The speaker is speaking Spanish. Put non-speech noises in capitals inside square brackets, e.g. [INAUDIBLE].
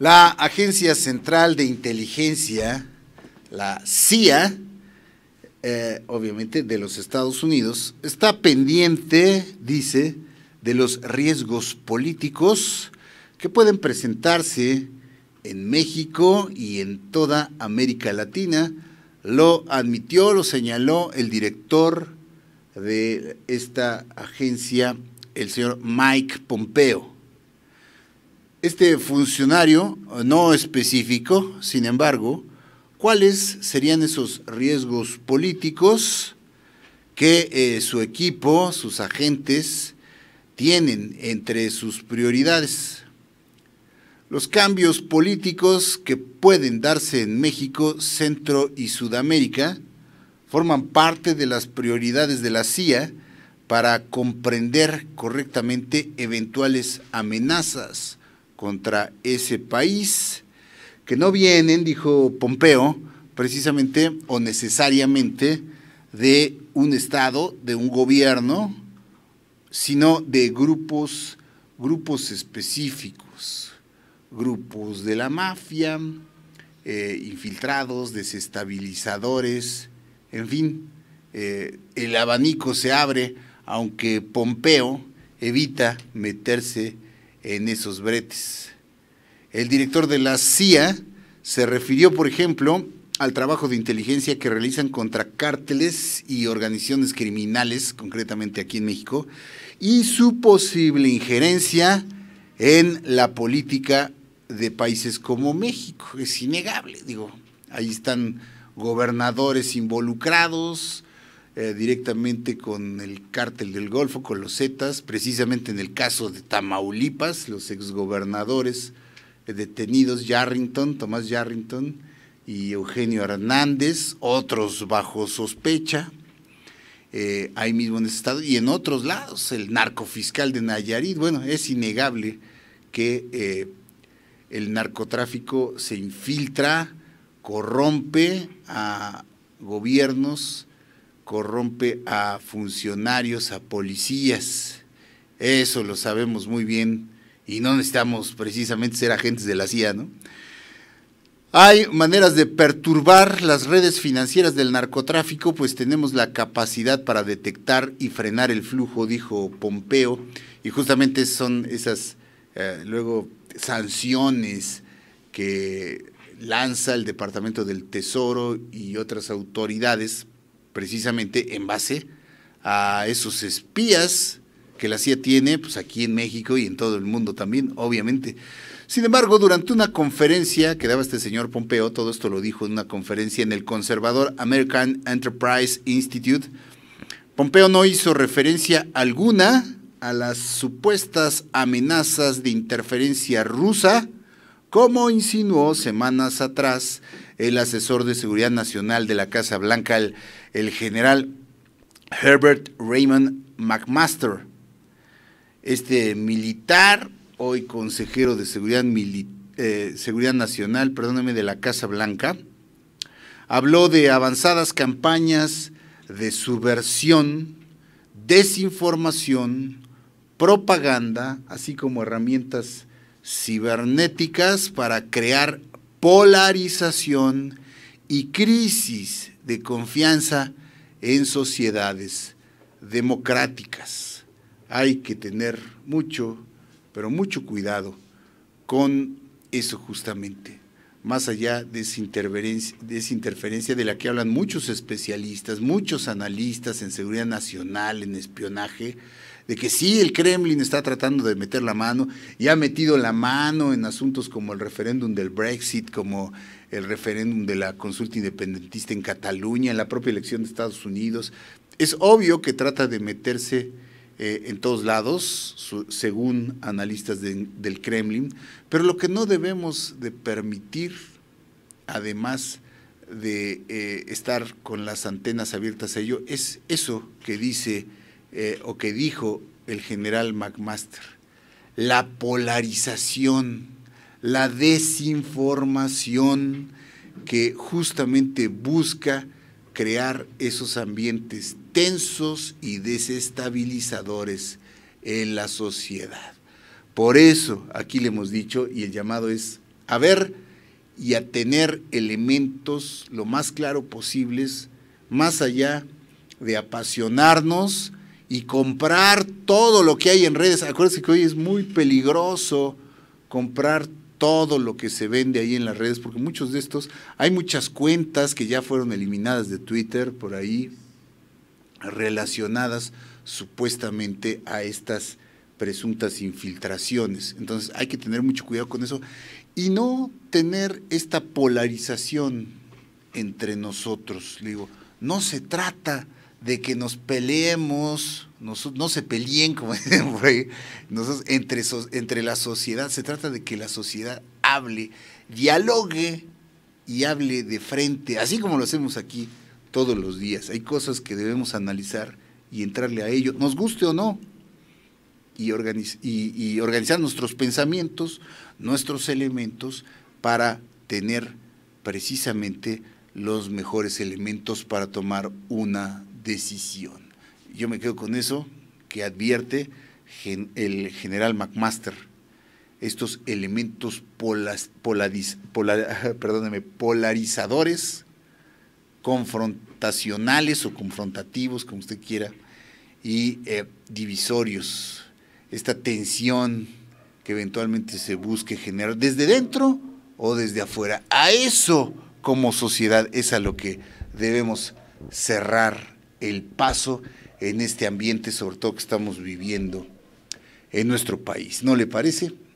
La Agencia Central de Inteligencia, la CIA, eh, obviamente de los Estados Unidos, está pendiente, dice, de los riesgos políticos que pueden presentarse en México y en toda América Latina. Lo admitió, lo señaló el director de esta agencia, el señor Mike Pompeo. Este funcionario eh, no específico, sin embargo, cuáles serían esos riesgos políticos que eh, su equipo, sus agentes, tienen entre sus prioridades. Los cambios políticos que pueden darse en México, Centro y Sudamérica forman parte de las prioridades de la CIA para comprender correctamente eventuales amenazas contra ese país, que no vienen, dijo Pompeo, precisamente o necesariamente de un Estado, de un gobierno, sino de grupos, grupos específicos, grupos de la mafia, eh, infiltrados, desestabilizadores, en fin, eh, el abanico se abre, aunque Pompeo evita meterse en esos bretes. El director de la CIA se refirió, por ejemplo, al trabajo de inteligencia que realizan contra cárteles y organizaciones criminales, concretamente aquí en México, y su posible injerencia en la política de países como México. Es innegable, digo, ahí están gobernadores involucrados, eh, directamente con el cártel del Golfo, con los Zetas, precisamente en el caso de Tamaulipas, los exgobernadores eh, detenidos, Yarrington, Tomás Yarrington y Eugenio Hernández, otros bajo sospecha, eh, ahí mismo en estado, y en otros lados, el narcofiscal de Nayarit, bueno, es innegable que el narcotráfico se infiltra, corrompe a gobiernos, corrompe a funcionarios, a policías. Eso lo sabemos muy bien y no necesitamos precisamente ser agentes de la CIA, ¿no? Hay maneras de perturbar las redes financieras del narcotráfico, pues tenemos la capacidad para detectar y frenar el flujo, dijo Pompeo, y justamente son esas eh, luego sanciones que lanza el Departamento del Tesoro y otras autoridades precisamente en base a esos espías que la CIA tiene, pues aquí en México y en todo el mundo también, obviamente. Sin embargo, durante una conferencia que daba este señor Pompeo, todo esto lo dijo en una conferencia en el conservador American Enterprise Institute, Pompeo no hizo referencia alguna a las supuestas amenazas de interferencia rusa como insinuó semanas atrás el asesor de Seguridad Nacional de la Casa Blanca, el, general Herbert Raymond McMaster. Este militar, hoy consejero de Seguridad, eh, Seguridad Nacional, de la Casa Blanca, habló de avanzadas campañas de subversión, desinformación, propaganda, así como herramientas cibernéticas para crear polarización y crisis de confianza en sociedades democráticas. Hay que tener mucho, pero mucho cuidado con eso justamente más allá de esa, interferencia, de la que hablan muchos especialistas, muchos analistas en seguridad nacional, en espionaje, de que sí, el Kremlin está tratando de meter la mano y ha metido la mano en asuntos como el referéndum del Brexit, como el referéndum de la consulta independentista en Cataluña, en la propia elección de Estados Unidos. Es obvio que trata de meterse eh, en todos lados, según analistas del Kremlin, pero lo que no debemos de permitir, además de eh, estar con las antenas abiertas a ello, es eso que dice eh, o que dijo el general McMaster, la polarización, la desinformación que justamente busca crear esos ambientes tensos y desestabilizadores en la sociedad. Por eso aquí le hemos dicho, y el llamado es a ver y a tener elementos lo más claro posibles, más allá de apasionarnos y comprar todo lo que hay en redes. Acuérdense que hoy es muy peligroso comprar todo lo que se vende ahí en las redes, porque muchos de estos, hay muchas cuentas que ya fueron eliminadas de Twitter por ahí, relacionadas supuestamente a estas presuntas infiltraciones. Entonces hay que tener mucho cuidado con eso y no tener esta polarización entre nosotros. digo, no se trata de que nos peleemos, no, se peleen [LAUGHS] como entre, entre la sociedad, se trata de que la sociedad hable, dialogue y hable de frente, así como lo hacemos aquí todos los días. Hay cosas que debemos analizar y entrarle a ello, nos guste o no, y, organizar nuestros pensamientos, nuestros elementos, para tener precisamente los mejores elementos para tomar una decisión. Yo me quedo con eso que advierte el general McMaster, estos elementos [LAUGHS] polarizadores confrontacionales o confrontativos, como usted quiera, y eh, divisorios. Esta tensión que eventualmente se busque generar desde dentro o desde afuera. A eso como sociedad es a lo que debemos cerrar el paso en este ambiente, sobre todo que estamos viviendo en nuestro país. ¿No le parece?